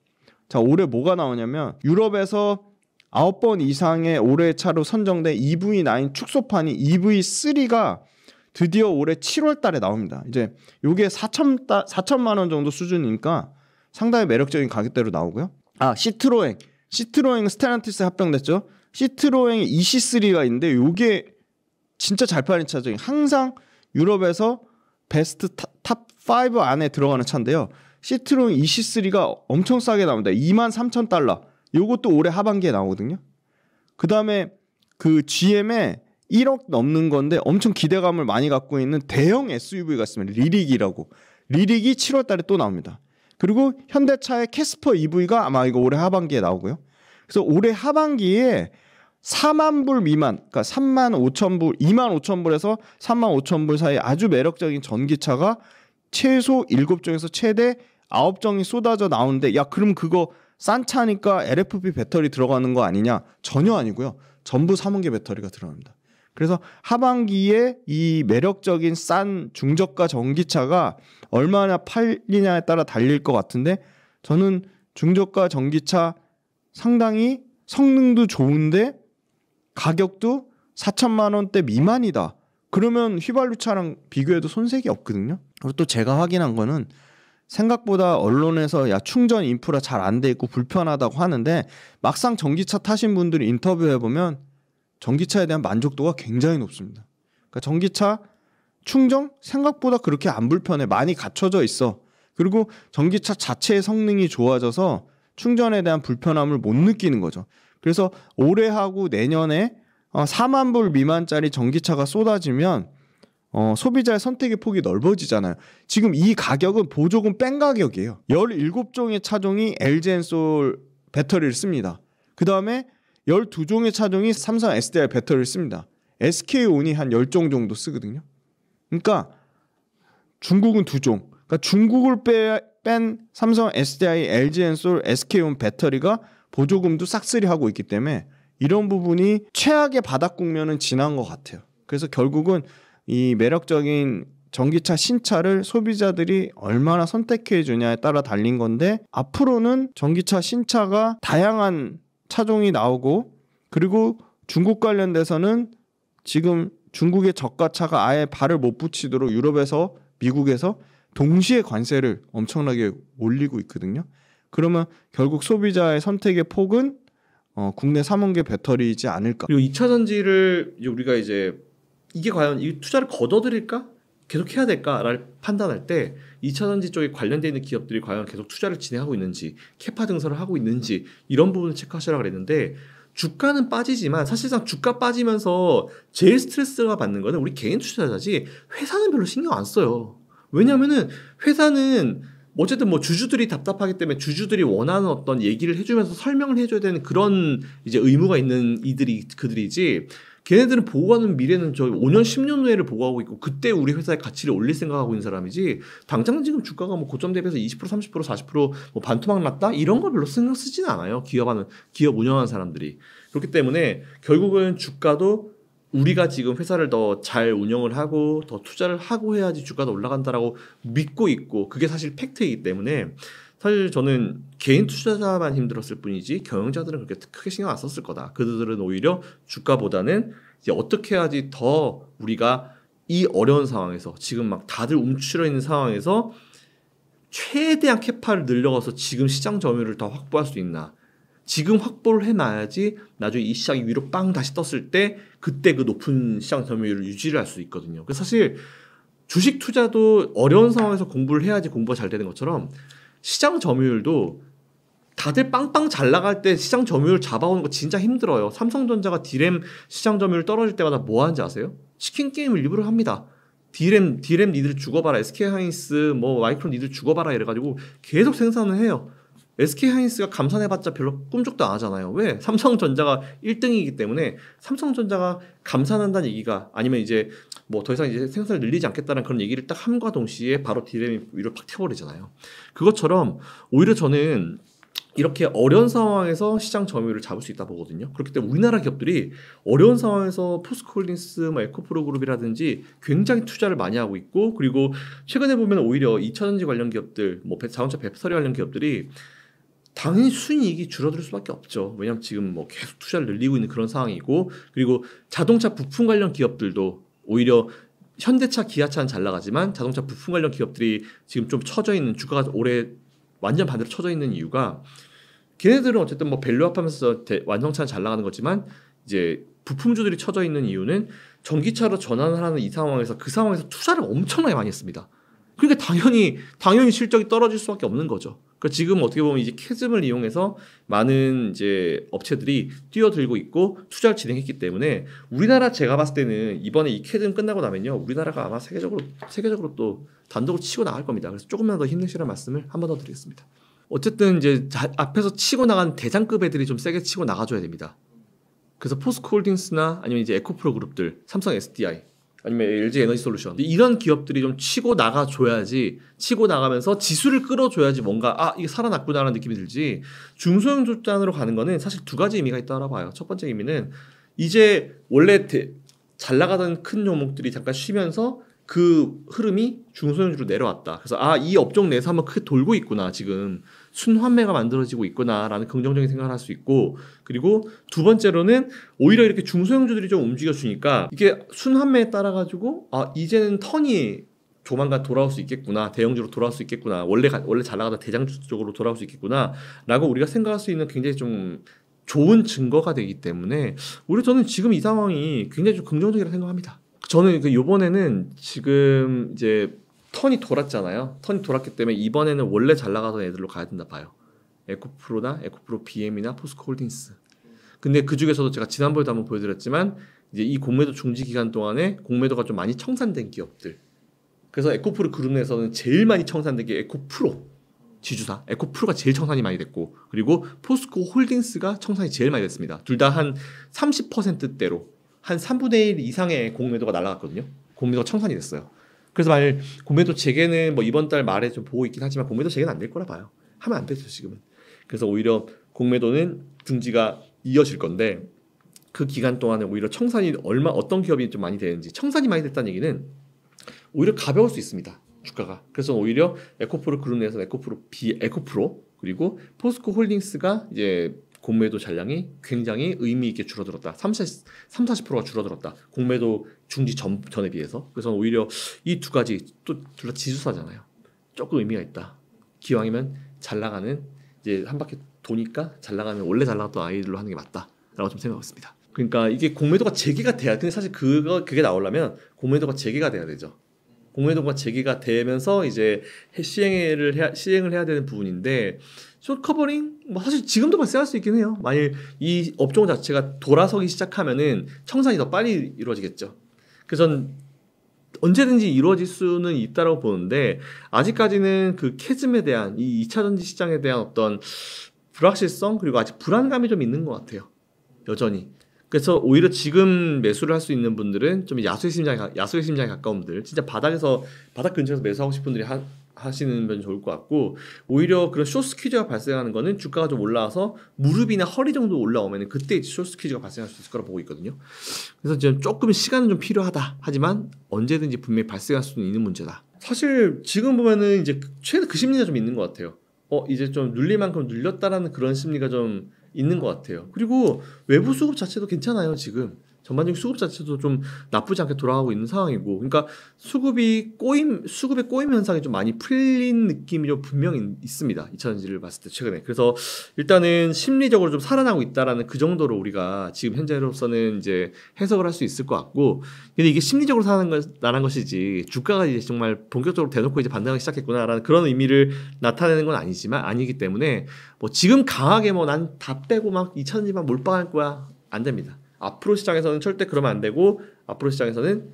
자 올해 뭐가 나오냐면 유럽에서 아홉 번 이상의 올해 차로 선정된 EV9 축소판이 EV3가 드디어 올해 7월 달에 나옵니다. 이제 요게 4천, 4천만 원 정도 수준이니까 상당히 매력적인 가격대로 나오고요. 아, 시트로행. 시트로행 스테란티스 합병됐죠? 시트로행 EC3가 있는데 요게 진짜 잘 팔린 차죠. 항상 유럽에서 베스트 탑5 안에 들어가는 차인데요. 시트로행 EC3가 엄청 싸게 나옵니다. 2만 3천 달러. 요것도 올해 하반기에 나오거든요. 그다음에 그 GM에 1억 넘는 건데 엄청 기대감을 많이 갖고 있는 대형 SUV가 있습니다. 리릭이라고. 리릭이 7월 달에 또 나옵니다. 그리고 현대차의 캐스퍼 EV가 아마 이거 올해 하반기에 나오고요. 그래서 올해 하반기에 4만 불 미만, 그러니까 3만 5천 불, 2만 5천 불에서 3만 5천 불 사이 아주 매력적인 전기차가 최소 7종에서 최대 9종이 쏟아져 나오는데 야 그럼 그거 싼 차니까 LFP 배터리 들어가는 거 아니냐? 전혀 아니고요. 전부 삼원계 배터리가 들어갑니다. 그래서 하반기에 이 매력적인 싼 중저가 전기차가 얼마나 팔리냐에 따라 달릴 것 같은데 저는 중저가 전기차 상당히 성능도 좋은데 가격도 4천만 원대 미만이다. 그러면 휘발유차랑 비교해도 손색이 없거든요. 그리고 또 제가 확인한 거는 생각보다 언론에서 야 충전 인프라 잘 안 돼 있고 불편하다고 하는데 막상 전기차 타신 분들이 인터뷰해 보면 전기차에 대한 만족도가 굉장히 높습니다. 그러니까 전기차 충전 생각보다 그렇게 안 불편해 많이 갖춰져 있어. 그리고 전기차 자체의 성능이 좋아져서 충전에 대한 불편함을 못 느끼는 거죠. 그래서 올해하고 내년에 4만 어, 불 미만짜리 전기차가 쏟아지면 어, 소비자의 선택의 폭이 넓어지잖아요. 지금 이 가격은 보조금 뺀 가격이에요. 17종의 차종이 LG엔솔 배터리를 씁니다. 그 다음에 12종의 차종이 삼성 s d r 배터리를 씁니다. SK온이 한 10종 정도 쓰거든요. 그러니까 중국은 2종. 그러니까 중국을 빼, 뺀 삼성 SDI, LG엔솔, SK온 배터리가 보조금도 싹쓸이 하고 있기 때문에 이런 부분이 최악의 바닥 국면은 지난 것 같아요. 그래서 결국은 이 매력적인 전기차 신차를 소비자들이 얼마나 선택해 주냐에 따라 달린 건데 앞으로는 전기차 신차가 다양한 차종이 나오고 그리고 중국 관련돼서는 지금 중국의 저가차가 아예 발을 못 붙이도록 유럽에서 미국에서 동시에 관세를 엄청나게 올리고 있거든요. 그러면 결국 소비자의 선택의 폭은 어, 국내 삼원계 배터리이지 않을까. 그리고 2차 전지를 우리가 이제 이게 과연 이 투자를 거둬들일까 계속 해야 될까를 판단할 때 2차 전지 쪽에 관련되어 있는 기업들이 과연 계속 투자를 진행하고 있는지 캐파 등설을 하고 있는지 이런 부분을 체크하시라 그랬는데 주가는 빠지지만 사실상 주가 빠지면서 제일 스트레스가 받는 거는 우리 개인 투자자지 회사는 별로 신경 안 써요. 왜냐면은 회사는 어쨌든 뭐 주주들이 답답하기 때문에 주주들이 원하는 어떤 얘기를 해주면서 설명을 해줘야 되는 그런 이제 의무가 있는 이들이 그들이지 걔네들은 보고하는 미래는 저 5년 10년 후에를 보고하고 있고 그때 우리 회사의 가치를 올릴 생각하고 있는 사람이지 당장 지금 주가가 뭐 고점 대비해서 20% 30% 40%뭐 반토막 났다 이런 걸 별로 생각 쓰진 않아요 기업하는 기업 운영하는 사람들이 그렇기 때문에 결국은 주가도 우리가 지금 회사를 더 잘 운영을 하고 더 투자를 하고 해야지 주가가 올라간다라고 믿고 있고 그게 사실 팩트이기 때문에 사실 저는 개인 투자자만 힘들었을 뿐이지 경영자들은 그렇게 크게 신경 안 썼을 거다. 그들은 오히려 주가보다는 이제 어떻게 해야지 더 우리가 이 어려운 상황에서 지금 막 다들 움츠려 있는 상황에서 최대한 캐파를 늘려가서 지금 시장 점유율을 더 확보할 수 있나. 지금 확보를 해놔야지 나중에 이 시장이 위로 빵 다시 떴을 때 그때 그 높은 시장 점유율을 유지를 할 수 있거든요. 그 사실 주식 투자도 어려운 상황에서 공부를 해야지 공부가 잘 되는 것처럼 시장 점유율도 다들 빵빵 잘 나갈 때 시장 점유율 잡아오는 거 진짜 힘들어요. 삼성전자가 디램 시장 점유율 떨어질 때마다 뭐 하는지 아세요? 치킨 게임을 일부러 합니다. 디램, 디램 니들 죽어봐라. SK 하이닉스, 뭐 마이크론 니들 죽어봐라. 이래가지고 계속 생산을 해요. SK 하이닉스가 감산해봤자 별로 꿈쩍도 안 하잖아요. 왜? 삼성전자가 1등이기 때문에 삼성전자가 감산한다는 얘기가 아니면 이제 뭐더 이상 이제 생산을 늘리지 않겠다는 그런 얘기를 딱 함과 동시에 바로 디램이 위로 팍 튀어버리잖아요. 그것처럼 오히려 저는 이렇게 어려운 상황에서 시장 점유율을 잡을 수 있다 보거든요. 그렇기 때문에 우리나라 기업들이 어려운 상황에서 포스코홀딩스, 뭐 에코프로 그룹이라든지 굉장히 투자를 많이 하고 있고 그리고 최근에 보면 오히려 2차전지 관련 기업들, 뭐 자동차 배터리 관련 기업들이 당연히 순이익이 줄어들 수밖에 없죠. 왜냐하면 지금 뭐 계속 투자를 늘리고 있는 그런 상황이고 그리고 자동차 부품 관련 기업들도 오히려 현대차, 기아차는 잘 나가지만 자동차 부품 관련 기업들이 지금 좀 처져 있는 주가가 올해 완전 반대로 처져 있는 이유가 걔네들은 어쨌든 뭐 밸류업하면서 완성차는 잘 나가는 거지만 이제 부품주들이 처져 있는 이유는 전기차로 전환을 하는 이 상황에서 그 상황에서 투자를 엄청나게 많이 했습니다. 그러니까 당연히 당연히 실적이 떨어질 수밖에 없는 거죠. 그러니까 지금 어떻게 보면 이제 캐즘을 이용해서 많은 이제 업체들이 뛰어들고 있고 투자를 진행했기 때문에 우리나라 제가 봤을 때는 이번에 이 캐즘 끝나고 나면요 우리나라가 아마 세계적으로 세계적으로 또 단독을 치고 나갈 겁니다. 그래서 조금만 더 힘내시라는 말씀을 한 번 더 드리겠습니다. 어쨌든 이제 앞에서 치고 나간 대장급 애들이 좀 세게 치고 나가줘야 됩니다. 그래서 포스코홀딩스나 아니면 이제 에코프로 그룹들, 삼성 SDI 아니면 LG 음. 에너지 솔루션 이런 기업들이 좀 치고 나가 줘야지 치고 나가면서 지수를 끌어줘야지 뭔가 아 이게 살아났구나라는 느낌이 들지 중소형 조단으로 가는 거는 사실 두 가지 의미가 있다고 봐요 첫 번째 의미는 이제 원래 대, 잘 나가던 큰 종목들이 잠깐 쉬면서 그 흐름이 중소형주로 내려왔다 그래서 아 이 업종 내에서 한번 크게 돌고 있구나 지금 순환매가 만들어지고 있구나라는 긍정적인 생각을 할 수 있고 그리고 두 번째로는 오히려 이렇게 중소형주들이 좀 움직여주니까 이게 순환매에 따라 가지고 아 이제는 턴이 조만간 돌아올 수 있겠구나 대형주로 돌아올 수 있겠구나 원래 가, 원래 잘 나가다 대장주 쪽으로 돌아올 수 있겠구나라고 우리가 생각할 수 있는 굉장히 좀 좋은 증거가 되기 때문에 우리 저는 지금 이 상황이 굉장히 좀 긍정적이라 고 생각합니다. 저는 그 요번에는 지금 이제 턴이 돌았잖아요. 턴이 돌았기 때문에 이번에는 원래 잘 나가던 애들로 가야 된다 봐요. 에코프로나 에코프로 BM이나 포스코홀딩스. 근데 그 중에서도 제가 지난번에도 한번 보여드렸지만 이제 이 공매도 중지 기간 동안에 공매도가 좀 많이 청산된 기업들. 그래서 에코프로 그룹 내에서는 제일 많이 청산된 게 에코프로 지주사 에코프로가 제일 청산이 많이 됐고 그리고 포스코 홀딩스가 청산이 제일 많이 됐습니다. 둘 다 한 30%대로 한 3분의 1 이상의 공매도가 날라갔거든요. 공매도가 청산이 됐어요. 그래서 만약 공매도 재개는 뭐 이번 달 말에 좀 보고 있긴 하지만 공매도 재개는 안 될 거라 봐요. 하면 안 되죠 지금은. 그래서 오히려 공매도는 중지가 이어질 건데 그 기간 동안에 오히려 청산이 얼마 어떤 기업이 좀 많이 되는지 청산이 많이 됐다는 얘기는 오히려 가벼울 수 있습니다 주가가. 그래서 오히려 에코프로 그룹 내에서 에코프로 비 에코프로 그리고 포스코 홀딩스가 이제 공매도 잔량이 굉장히 의미 있게 줄어들었다. 30, 30 40%가 줄어들었다. 공매도 중지 전, 전에 비해서. 그래서 오히려 이 두 가지 또 둘 다 지수사잖아요. 조금 의미가 있다. 기왕이면 잘 나가는 이제 한 바퀴 도니까 잘나가는 원래 잘 나갔던 아이들로 하는 게 맞다라고 좀 생각했습니다. 그러니까 이게 공매도가 재개가 돼야 근데 사실 그거 그게 나오려면 공매도가 재개가 돼야 되죠. 공매도가 재개가 되면서 이제 시행을 해야, 시행을 해야 되는 부분인데 숏커버링 뭐 사실 지금도 발생할 수 있긴 해요. 만일 이 업종 자체가 돌아서기 시작하면은 청산이 더 빨리 이루어지겠죠. 그래서 언제든지 이루어질 수는 있다고 보는데 아직까지는 그 캐즘에 대한 이 2차 전지 시장에 대한 어떤 불확실성 그리고 아직 불안감이 좀 있는 것 같아요. 여전히. 그래서 오히려 지금 매수를 할 수 있는 분들은 좀 야수의 심장에 야수의 심장에 가까운 분들, 진짜 바닥에서 바닥 근처에서 매수하고 싶은 분들이 한 하시는 면이 좋을 것 같고 오히려 그런 쇼스 퀴즈가 발생하는 거는 주가가 좀 올라와서 무릎이나 허리 정도 올라오면 그때 쇼스 퀴즈가 발생할 수 있을 거라 고 보고 있거든요. 그래서 지금 조금 시간은 좀 필요하다. 하지만 언제든지 분명히 발생할 수는 있는 문제다. 사실 지금 보면은 이제 최근 그 심리가 좀 있는 것 같아요. 어 이제 좀 눌릴 만큼 눌렸다라는 그런 심리가 좀 있는 것 같아요. 그리고 외부 수급 자체도 괜찮아요 지금. 전반적인 수급 자체도 좀 나쁘지 않게 돌아가고 있는 상황이고, 그러니까 수급이 꼬임, 수급의 꼬임 현상이 좀 많이 풀린 느낌이 좀 분명히 있습니다. 2000년지를 봤을 때 최근에. 그래서 일단은 심리적으로 좀 살아나고 있다라는 그 정도로 우리가 지금 현재로서는 이제 해석을 할 수 있을 것 같고, 근데 이게 심리적으로 살아나는 것이지 주가가 이제 정말 본격적으로 대놓고 이제 반등하기 시작했구나라는 그런 의미를 나타내는 건 아니지만 아니기 때문에 뭐 지금 강하게 뭐 난 다 빼고 막 2000년지만 몰빵할 거야 안 됩니다. 앞으로 시장에서는 절대 그러면 안 되고 앞으로 시장에서는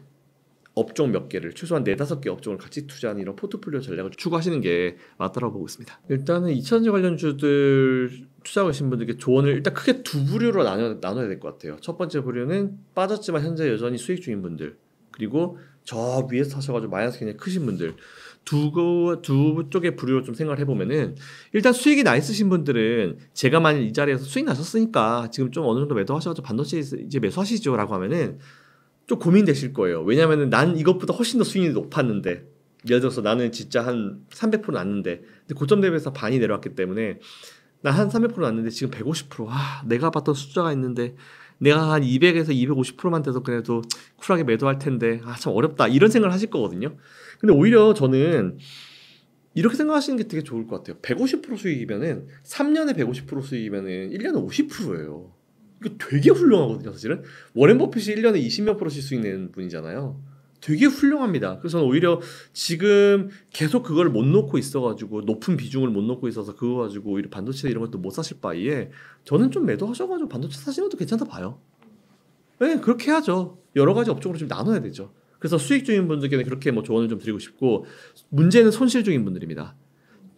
업종 몇 개를 최소한 네다섯 개 업종을 같이 투자하는 이런 포트폴리오 전략을 추구하시는 게맞다고 보고 있습니다. 일단은 이천지 관련 주들 투자하신 분들께 조언을 일단 크게 두 부류로 나눠, 나눠야 될 것 같아요. 첫 번째 부류는 빠졌지만 현재 여전히 수익 중인 분들 그리고 저 위에서 하셔가지고 마이너스 굉장히 크신 분들 두, 거, 두 쪽의 부류로 좀 생각을 해보면은, 일단 수익이 나 있으신 분들은, 제가 만약 이 자리에서 수익 나셨으니까, 지금 좀 어느 정도 매도하셔서 반도체 이제 매수하시죠. 라고 하면은, 좀 고민되실 거예요. 왜냐면은 난 이것보다 훨씬 더 수익이 높았는데, 예를 들어서 나는 진짜 한 300% 났는데, 근데 고점 대비해서 반이 내려왔기 때문에, 난 한 300% 났는데 지금 150%, 아, 내가 봤던 숫자가 있는데, 내가 한 200에서 250%만 돼서 그래도 쿨하게 매도할 텐데, 아, 참 어렵다. 이런 생각을 하실 거거든요. 근데 오히려 저는 이렇게 생각하시는 게 되게 좋을 것 같아요. 150% 수익이면은 3년에 150% 수익이면은 1년에 50%예요. 이거 되게 훌륭하거든요, 사실은. 워렌 버핏이 1년에 20몇 프로씩 수익 내는 분이잖아요. 되게 훌륭합니다. 그래서 오히려 지금 계속 그걸 못 놓고 있어가지고 높은 비중을 못 놓고 있어서 그거 가지고 오히려 반도체 이런 것도 못 사실 바에 저는 좀 매도하셔가지고 반도체 사시는 것도 괜찮다 봐요. 네, 그렇게 해야죠. 여러 가지 업종으로 좀 나눠야 되죠. 그래서 수익 중인 분들께는 그렇게 뭐 조언을 좀 드리고 싶고 문제는 손실 중인 분들입니다.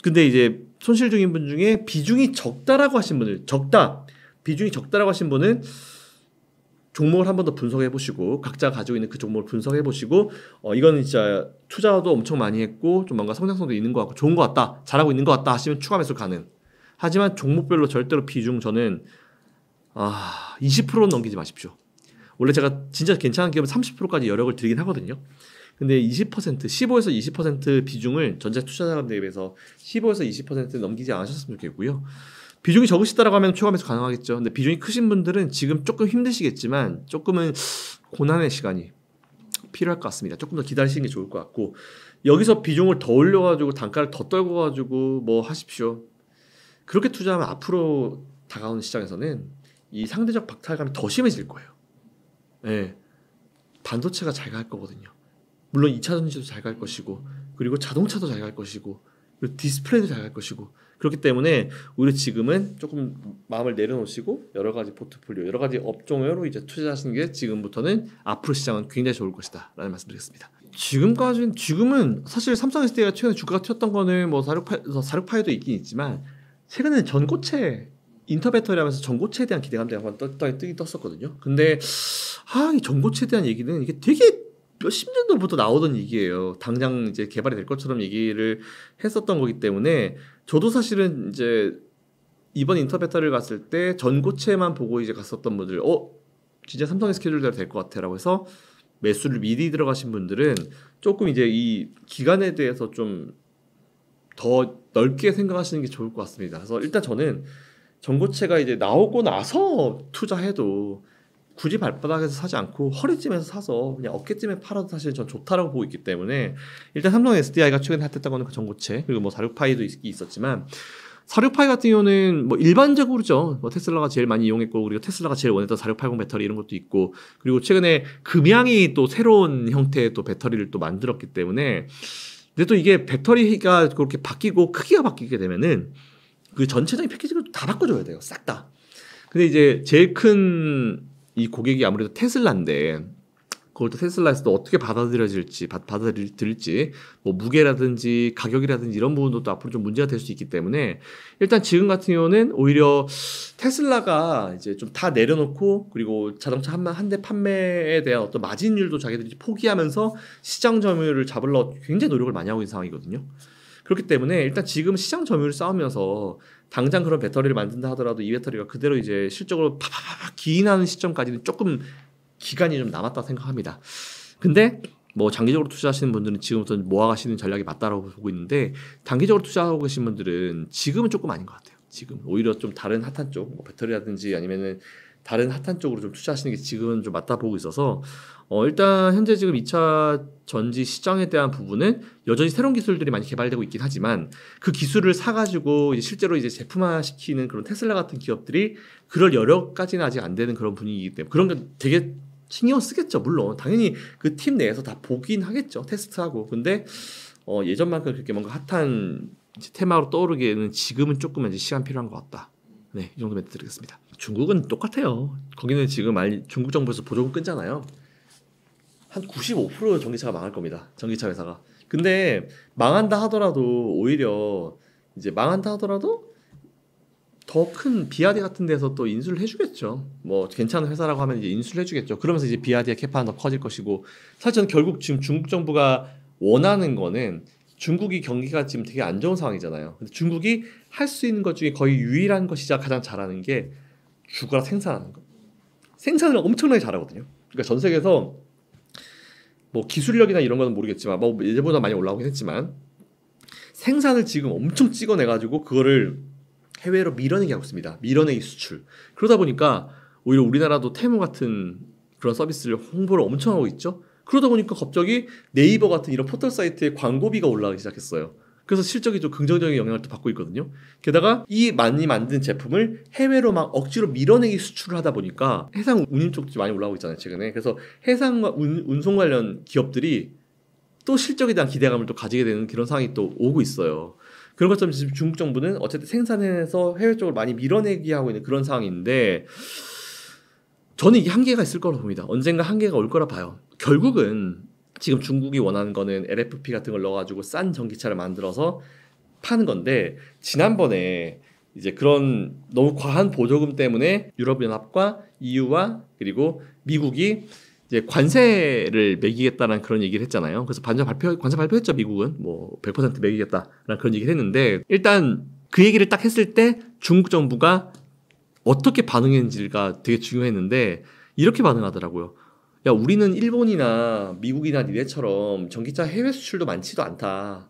근데 이제 손실 중인 분 중에 비중이 적다라고 하신 분을 적다 비중이 적다라고 하신 분은 종목을 한 번 더 분석해 보시고 각자 가지고 있는 그 종목을 분석해 보시고 어 이거는 진짜 투자도 엄청 많이 했고 좀 뭔가 성장성도 있는 것 같고 좋은 것 같다 잘하고 있는 것 같다 하시면 추가 매수 가능 하지만 종목별로 절대로 비중 저는 아 20%는 넘기지 마십시오. 원래 제가 진짜 괜찮은 기업은 30%까지 여력을 드리긴 하거든요. 근데 20% 15에서 20% 비중을 전자 투자자들에 비해서 15에서 20% 넘기지 않으셨으면 좋겠고요. 비중이 적으시다라고 하면 초감에서 가능하겠죠. 근데 비중이 크신 분들은 지금 조금 힘드시겠지만 조금은 고난의 시간이 필요할 것 같습니다. 조금 더 기다리시는 게 좋을 것 같고 여기서 비중을 더 올려가지고 단가를 더 떨궈가지고 뭐 하십시오. 그렇게 투자하면 앞으로 다가오는 시장에서는 이 상대적 박탈감이 더 심해질 거예요. 예, 반도체가 잘 갈 거거든요. 물론 2차 전지도 잘 갈 것이고 그리고 자동차도 잘 갈 것이고 그리고 디스플레이도 잘 갈 것이고 그렇기 때문에 우리 려 지금은 조금 마음을 내려놓으시고 여러 가지 포트폴리오 여러 가지 업종으로 이제 투자하시는 게 지금부터는 앞으로 시장은 굉장히 좋을 것이다라는 말씀드리겠습니다. 지금까지는 지금은 사실 삼성 SDI가 최근에 주가가 튀었던 거는 뭐 사륙파 뭐 사륙파에도 있긴 있지만 최근에 전고체 인터배터리 하면서 전고체에 대한 기대감들이 한번 떠, 떠, 뜨긴 떴었거든요. 근데 아, 이전고체에 대한 얘기는 이게 되게 몇 십 년 전부터 나오던 얘기예요. 당장 이제 개발이 될 것처럼 얘기를 했었던 거기 때문에 저도 사실은 이제 이번 인터베터를 갔을 때 전고체만 보고 이제 갔었던 분들, 어, 진짜 삼성의 스케줄대로 될 것 같아라고 해서 매수를 미리 들어가신 분들은 조금 이제 이 기간에 대해서 좀 더 넓게 생각하시는 게 좋을 것 같습니다. 그래서 일단 저는 전고체가 이제 나오고 나서 투자해도 굳이 발바닥에서 사지 않고 허리쯤에서 사서 그냥 어깨쯤에 팔아도 사실 전 좋다라고 보고 있기 때문에 일단 삼성 SDI가 최근에 핫했던 거는 그 전고체 그리고 뭐 사륙파이도 있, 었지만 사륙파이 같은 경우는 뭐 일반적으로죠. 뭐 테슬라가 제일 많이 이용했고 우리가 테슬라가 제일 원했던 사6 8 0 배터리 이런 것도 있고 그리고 최근에 금양이 또 새로운 형태의 또 배터리를 또 만들었기 때문에 근데 또 이게 배터리가 그렇게 바뀌고 크기가 바뀌게 되면은 그 전체적인 패키지를 다 바꿔줘야 돼요. 싹 다. 근데 이제 제일 큰이 고객이 아무래도 테슬라인데 그걸 또 테슬라에서 도 어떻게 받아들여질지 받, 아들일지뭐 무게라든지 가격이라든지 이런 부분도 또 앞으로 좀 문제가 될 수 있기 때문에 일단 지금 같은 경우는 오히려 테슬라가 이제 좀 다 내려놓고 그리고 자동차 한한대 판매에 대한 어떤 마진율도 자기들이 포기하면서 시장 점유율을 잡으려 굉장히 노력을 많이 하고 있는 상황이거든요. 그렇기 때문에 일단 지금 시장 점유율 싸우면서 당장 그런 배터리를 만든다 하더라도 이 배터리가 그대로 이제 실적으로 팍팍팍 기인하는 시점까지는 조금 기간이 좀 남았다 생각합니다. 근데 뭐 장기적으로 투자하시는 분들은 지금부터 모아가시는 전략이 맞다라고 보고 있는데 단기적으로 투자하고 계신 분들은 지금은 조금 아닌 것 같아요. 지금 오히려 좀 다른 핫한 쪽, 뭐 배터리라든지 아니면은 다른 핫한 쪽으로 좀 투자하시는 게 지금은 좀 맞다 보고 있어서 어, 일단 현재 지금 2차 전지 시장에 대한 부분은 여전히 새로운 기술들이 많이 개발되고 있긴 하지만 그 기술을 사가지고 이제 실제로 이제 제품화 시키는 그런 테슬라 같은 기업들이 그럴 여력까지는 아직 안 되는 그런 분위기이기 때문에 그런 게 되게 신경 쓰겠죠. 물론 당연히 그 팀 내에서 다 보긴 하겠죠. 테스트하고. 근데 어, 예전만큼 그렇게 뭔가 핫한 테마로 떠오르기에는 지금은 조금 이제 시간 필요한 것 같다. 네, 이 정도 멘트 드리겠습니다. 중국은 똑같아요. 거기는 지금 알, 중국 정부에서 보조금 끊잖아요. 한 95% 전기차가 망할 겁니다. 전기차 회사가. 근데 망한다 하더라도 오히려 이제 망한다 하더라도 더 큰 비아디 같은 데서 또 인수를 해주겠죠. 뭐 괜찮은 회사라고 하면 이제 인수를 해주겠죠. 그러면서 이제 비아디의 캐파는 더 커질 것이고 사실 저는 결국 지금 중국 정부가 원하는 거는 중국이 경기가 지금 되게 안 좋은 상황이잖아요. 근데 중국이 할 수 있는 것 중에 거의 유일한 것이자 가장 잘하는 게 주가 생산하는 거. 생산을 엄청나게 잘하거든요. 그러니까 전 세계에서 뭐 기술력이나 이런 건 모르겠지만 뭐 예전보다 많이 올라오긴 했지만 생산을 지금 엄청 찍어내가지고 그거를 해외로 밀어내기 하고 있습니다. 밀어내기 수출. 그러다 보니까 오히려 우리나라도 테무 같은 그런 서비스를 홍보를 엄청 하고 있죠. 그러다 보니까 갑자기 네이버 같은 이런 포털 사이트에 광고비가 올라가기 시작했어요. 그래서 실적이 좀 긍정적인 영향을 또 받고 있거든요. 게다가 이 많이 만든 제품을 해외로 막 억지로 밀어내기 수출을 하다 보니까 해상 운임 쪽도 많이 올라오고 있잖아요, 최근에. 그래서 해상 운, 운송 관련 기업들이 또 실적에 대한 기대감을 또 가지게 되는 그런 상황이 또 오고 있어요. 그런 것처럼 지금 중국 정부는 어쨌든 생산해서 해외 쪽으로 많이 밀어내기 하고 있는 그런 상황인데 저는 이게 한계가 있을 거라고 봅니다. 언젠가 한계가 올 거라 봐요. 결국은 지금 중국이 원하는 거는 LFP 같은 걸 넣어가지고 싼 전기차를 만들어서 파는 건데 지난번에 이제 그런 너무 과한 보조금 때문에 유럽연합과 EU와 그리고 미국이 이제 관세를 매기겠다는 그런 얘기를 했잖아요. 그래서 반전 발표 관세 발표했죠 미국은 뭐 100% 매기겠다라는 그런 얘기를 했는데 일단 그 얘기를 딱 했을 때 중국 정부가 어떻게 반응했는지가 되게 중요했는데 이렇게 반응하더라고요. 야 우리는 일본이나 미국이나 니네처럼 전기차 해외 수출도 많지도 않다.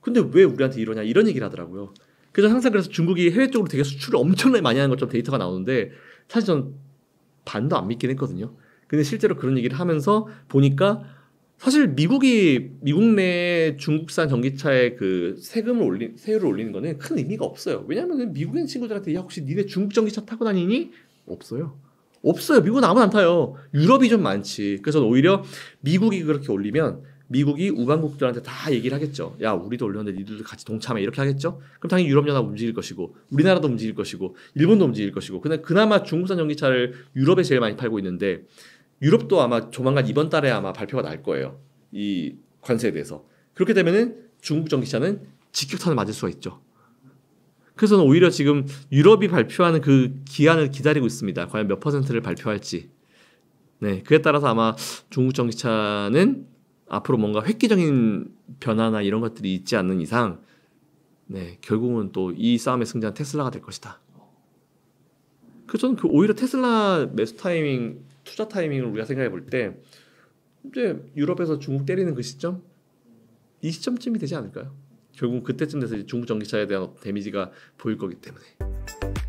근데 왜 우리한테 이러냐 이런 얘기를 하더라고요. 그래서 항상 그래서 중국이 해외 쪽으로 되게 수출을 엄청나게 많이 하는 것처럼 데이터가 나오는데 사실 전 반도 안 믿긴 했거든요. 근데 실제로 그런 얘기를 하면서 보니까 사실 미국이 미국 내 중국산 전기차에 그 세금을 올린 세율을 올리는 거는 큰 의미가 없어요. 왜냐하면 미국인 친구들한테 야 혹시 니네 중국 전기차 타고 다니니 없어요. 없어요. 미국은 아무나 안 타요. 유럽이 좀 많지. 그래서 오히려 미국이 그렇게 올리면 미국이 우방국들한테 다 얘기를 하겠죠. 야, 우리도 올렸는데 니들도 같이 동참해. 이렇게 하겠죠. 그럼 당연히 유럽연합 움직일 것이고, 우리나라도 움직일 것이고, 일본도 움직일 것이고. 근데 그나마 중국산 전기차를 유럽에 제일 많이 팔고 있는데, 유럽도 아마 조만간 이번 달에 아마 발표가 날 거예요. 이 관세에 대해서. 그렇게 되면은 중국 전기차는 직격탄을 맞을 수가 있죠. 그래서 오히려 지금 유럽이 발표하는 그 기한을 기다리고 있습니다. 과연 몇 퍼센트를 발표할지. 네, 그에 따라서 아마 중국 전기차는 앞으로 뭔가 획기적인 변화나 이런 것들이 있지 않는 이상, 네, 결국은 또 이 싸움의 승자는 테슬라가 될 것이다. 그 저는 그 오히려 테슬라 매수 타이밍, 투자 타이밍을 우리가 생각해 볼 때, 이제 유럽에서 중국 때리는 그 시점, 이 시점쯤이 되지 않을까요? 결국 그때쯤 돼서 중국 전기차에 대한 데미지가 보일 거기 때문에.